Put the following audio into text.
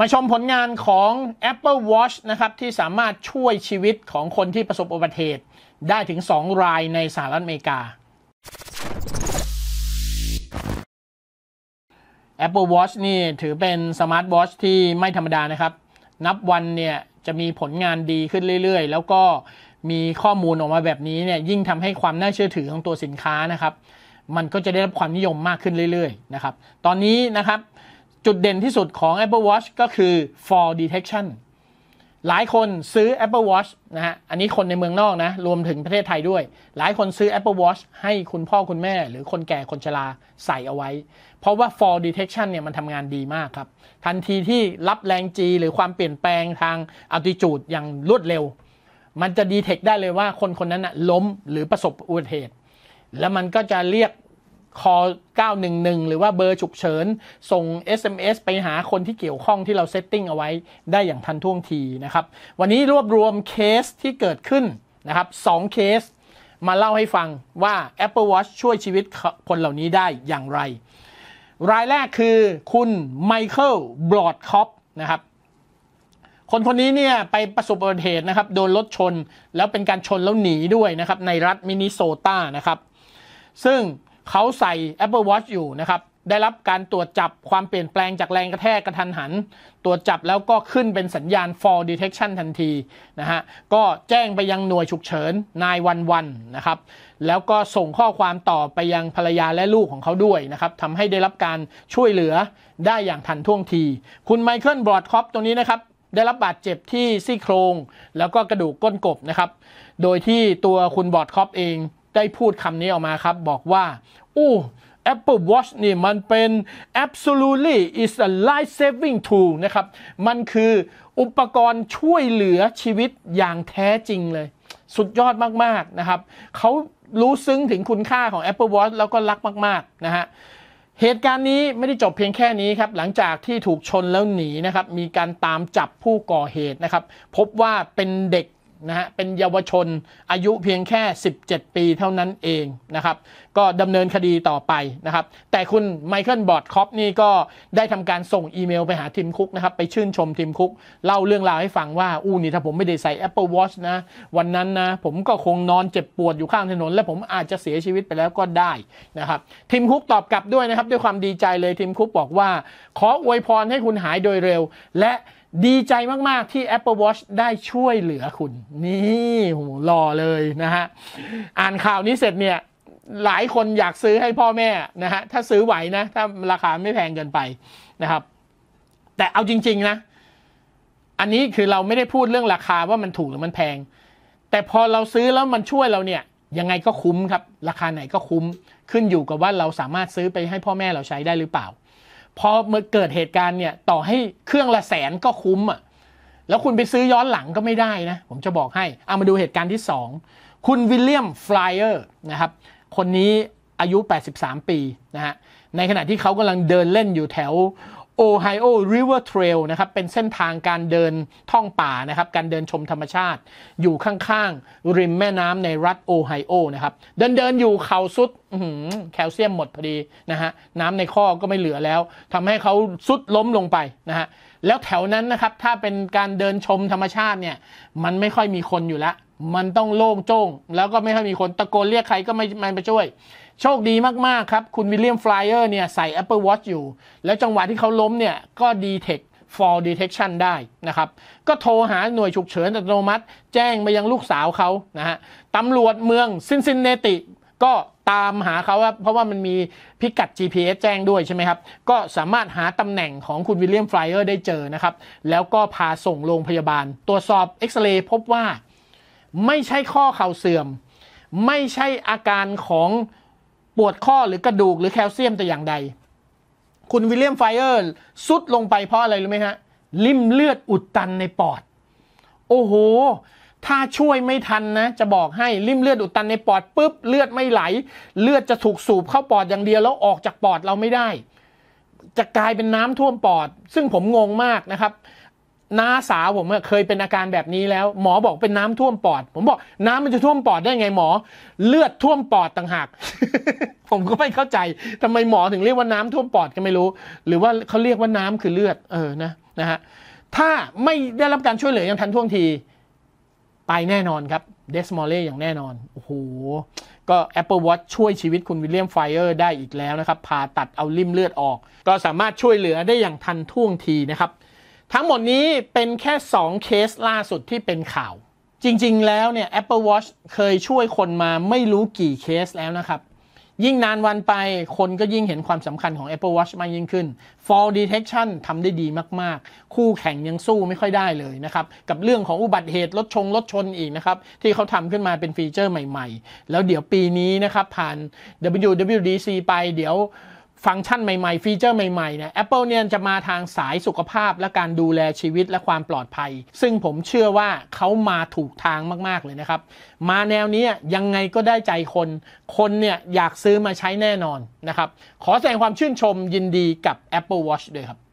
มาชมผลงานของ Apple Watch นะครับ ที่สามารถช่วยชีวิตของคนที่ประสบอุบัติเหตุได้ถึง 2 รายในสหรัฐอเมริกา Apple Watch นี่ถือเป็นสมาร์ทวอชที่ไม่ธรรมดานะครับ นับวันเนี่ยจะมีผลงานดีขึ้นเรื่อยๆ แล้วก็มีข้อมูลออกมาแบบนี้เนี่ยยิ่งทำให้ความน่าเชื่อถือของตัวสินค้านะครับ มันก็จะได้รับความนิยมมากขึ้นเรื่อยๆนะครับตอนนี้นะครับจุดเด่นที่สุดของ Apple Watch ก็คือ fall detection หลายคนซื้อ Apple Watch นะฮะ อันนี้คนในเมืองนอกนะ รวมถึงประเทศไทยด้วย หลายคนซื้อ Apple Watch ให้คุณพ่อคุณแม่หรือคนแก่คนชราใส่เอาไว้ เพราะว่า fall detection เนี่ยมันทำงานดีมากครับ ทันทีที่รับแรงจีหรือความเปลี่ยนแปลงทาง altitude อย่างรวดเร็ว มันจะดีเทคได้เลยว่าคนคนนั้นนะล้มหรือประสบอุบัติเหตุ แล้วมันก็จะเรียกค l 911 หรือว่าเบอร์ฉุกเฉิน ส่ง SMS ไปหาคนที่เกี่ยวข้องที่เราเซตติ้งเอาไว้ ได้อย่างทันท่วงทีนะครับ วันนี้รวบรวมเคสที่เกิดขึ้นนะครับสองเคสมาเล่าให้ฟังว่า Apple Watch ช่วยชีวิตคนเหล่านี้ได้อย่างไร รายแรกคือคุณไมเคิลบลอดคอปนะครับ คนคนนี้เนี่ยไปประสบอุบัติเหตุนะครับ โดนรถชนแล้วเป็นการชนแล้วหนีด้วยนะครับในรัฐมินนิโซตานะครับซึ่งเขาใส่ Apple Watch อยู่นะครับ ได้รับการตรวจจับความเปลี่ยนแปลงจากแรงกระแทกกระทันหัน ตรวจจับแล้วก็ขึ้นเป็นสัญญาณ fall detection ทันที นะฮะ ก็แจ้งไปยังหน่วยฉุกเฉิน นายวันวันนะครับ แล้วก็ส่งข้อความต่อไปยังภรรยาและลูกของเขาด้วยนะครับ ทำให้ได้รับการช่วยเหลือได้อย่างทันท่วงที คุณไมเคิลบรอดคอปตัวนี้นะครับ ได้รับบาดเจ็บที่ซี่โครง แล้วก็กระดูกก้นกบนะครับ โดยที่ตัวคุณบอดคอปเองได้พูดคำนี้ออกมาครับ บอกว่าอู้ Apple Watch นี่มันเป็น absolutely is a life saving tool นะครับ มันคืออุปกรณ์ช่วยเหลือชีวิตอย่างแท้จริงเลย สุดยอดมาก ๆ นะครับเขารู้ซึ้งถึงคุณค่าของ Apple Watch แล้วก็รักมาก ๆ นะฮะเหตุการณ์นี้ไม่ได้จบเพียงแค่นี้ครับ หลังจากที่ถูกชนแล้วหนีนะครับ มีการตามจับผู้ก่อเหตุนะครับ พบว่าเป็นเด็กนะฮะเป็นเยาวชนอายุเพียงแค่ 17 ปีเท่านั้นเองนะครับก็ดำเนินคดีต่อไปนะครับแต่คุณไมเคิลบอดคอปนี่ก็ได้ทำการส่งอีเมลไปหาทีมคุกนะครับไปชื่นชมทีมคุกเล่าเรื่องราวให้ฟังว่าอู้นี่ถ้าผมไม่ได้ใส่ Apple Watch นะวันนั้นนะผมก็คงนอนเจ็บปวดอยู่ข้างถนน และผมอาจจะเสียชีวิตไปแล้วก็ได้นะครับทีมคุกตอบกลับด้วยนะครับด้วยความดีใจเลยทีมคุกบอกว่า ขออวยพรให้คุณหายโดยเร็วและดีใจมาก ๆ ที่ Apple Watch ได้ช่วยเหลือคุณ นี่หหรอเลย นะฮะ อ่านข่าวนี้เสร็จเนี่ย หลายคนอยากซื้อให้พ่อแม่ นะฮะ ถ้าซื้อไหว นะ ถ้าราคาไม่แพงเกินไป นะครับ แต่เอาจริง ๆ นะ อันนี้คือเราไม่ได้พูดเรื่องราคาว่ามันถูกหรือมันแพง แต่พอเราซื้อแล้วมันช่วยเราเนี่ย ยังไงก็คุ้มครับ ราคาไหนก็คุ้ม ขึ้น อยู่ กับ ว่า เรา สามารถ ซื้อ ไป ให้ พ่อ แม่ เรา ใช้ ได้ หรือเปล่าพอเมื่อเกิดเหตุการณ์เนี่ยต่อให้เครื่องละแสนก็คุ้มอ่ะแล้วคุณไปซื้อย้อนหลังก็ไม่ได้นะ ผมจะบอกให้เอามาดูเหตุการณ์ที่ 2 คุณวิลเลียมฟลายเออร์นะครับ คนนี้อายุ 83 ปีนะฮะในขณะที่เขากำลังเดินเล่นอยู่แถวโอไฮโอริเวอร์เทรลนะครับเป็นเส้นทางการเดินท่องป่านะครับการเดินชมธรรมชาติ อยู่ข้างๆริมแม่น้ำในรัฐโอไฮโอนะครับเดินเดินอยู่เขาสุดแคลเซียมหมดพอดีนะฮะน้ำในข้อก็ไม่เหลือแล้วทำให้เขาสุดล้มลงไปนะฮะแล้วแถวนั้นนะครับถ้าเป็นการเดินชมธรรมชาติเนี่ยมันไม่ค่อยมีคนอยู่แล้วมันต้องโล่งโจ้งแล้วก็ไม่ค่อยมีคนตะโกนเรียกใครก็ไม่ไม่ไปช่วยโชคดีมาก ๆ ครับ คุณวิลเลียมฟลายเออร์เนี่ยใส่ Apple Watch อยู่ แล้วจังหวะที่เขาล้มเนี่ย ก็ดีเทค fall detection ได้นะครับ ก็โทรหาหน่วยฉุกเฉินอัตโนมัติ แจ้งไปยังลูกสาวเขานะฮะตำรวจเมืองซินซินเนติ ก็ตามหาเขา เพราะว่ามันมีพิกัด GPS แจ้งด้วยใช่ไหมครับ ก็สามารถหาตำแหน่งของคุณวิลเลียมฟลายเออร์ได้เจอนะครับ แล้วก็พาส่งโรงพยาบาล ตรวจสอบเอ็กซเรย์พบว่าไม่ใช่ข้อเข่าเสื่อม ไม่ใช่อาการของปวดข้อหรือกระดูกหรือแคลเซียมแต่อย่างใด คุณวิลเลียมไฟเออร์ซุดลงไปเพราะอะไรรู้ไหมฮะลิ่มเลือดอุดตันในปอด โอ้โห ถ้าช่วยไม่ทันนะ จะบอกให้ลิ่มเลือดอุดตันในปอดปุ๊บ เลือดไม่ไหล เลือดจะถูกสูบเข้าปอดอย่างเดียว แล้วออกจากปอดเราไม่ได้ จะกลายเป็นน้ำท่วมปอด ซึ่งผมงงมากนะครับน้าสาวผมเคยเป็นอาการแบบนี้แล้ว หมอบอกเป็นน้ำท่วมปอด ผมบอกน้ำมันจะท่วมปอดได้ไงหมอ เลือดท่วมปอดต่างหากผมก็ไม่เข้าใจทำไมหมอถึงเรียกว่าน้ำท่วมปอดก็ไม่รู้ หรือว่าเขาเรียกว่าน้ำคือเลือด เออนะนะฮะถ้าไม่ได้รับการช่วยเหลืออย่างทันท่วงที ไปแน่นอนครับเดสมอลเล่อย่างแน่นอนโอ้โหก็ Apple Watch ช่วยชีวิตคุณวิลเลียมไฟเออร์ ได้อีกแล้วนะครับผ่าตัดเอาลิ่มเลือดออก ก็สามารถช่วยเหลือได้อย่างทันท่วงทีนะครับทั้งหมดนี้เป็นแค่ 2 เคสล่าสุดที่เป็นข่าว จริง ๆ แล้วเนี่ย Apple Watch เคยช่วยคนมาไม่รู้กี่เคสแล้วนะครับ ยิ่งนานวันไปคนก็ยิ่งเห็นความสำคัญของ Apple Watch มากยิ่งขึ้น Fall Detection ทำได้ดีมาก ๆ คู่แข่งยังสู้ไม่ค่อยได้เลยนะครับ กับเรื่องของอุบัติเหตุรถชงรถชนอีกนะครับ ที่เขาทำขึ้นมาเป็นฟีเจอร์ใหม่ ๆ แล้วเดี๋ยวปีนี้นะครับผ่าน WWDC ไปเดี๋ยวฟังก์ชันใหม่ๆ ฟีเจอร์ใหม่ๆเนี่ยปเปิลเนี่ยจะมาทางสายสุขภาพและการดูแลชีวิตและความปลอดภัย ซึ่งผมเชื่อว่าเขามาถูกทางมากๆเลยนะครับ มาแนวนี้ยังไงก็ได้ใจคน คนเนี่ยอยากซื้อมาใช้แน่นอนนะครับขอแสดงความชื่นชมยินดีกับ Apple Watch ด้วยครับ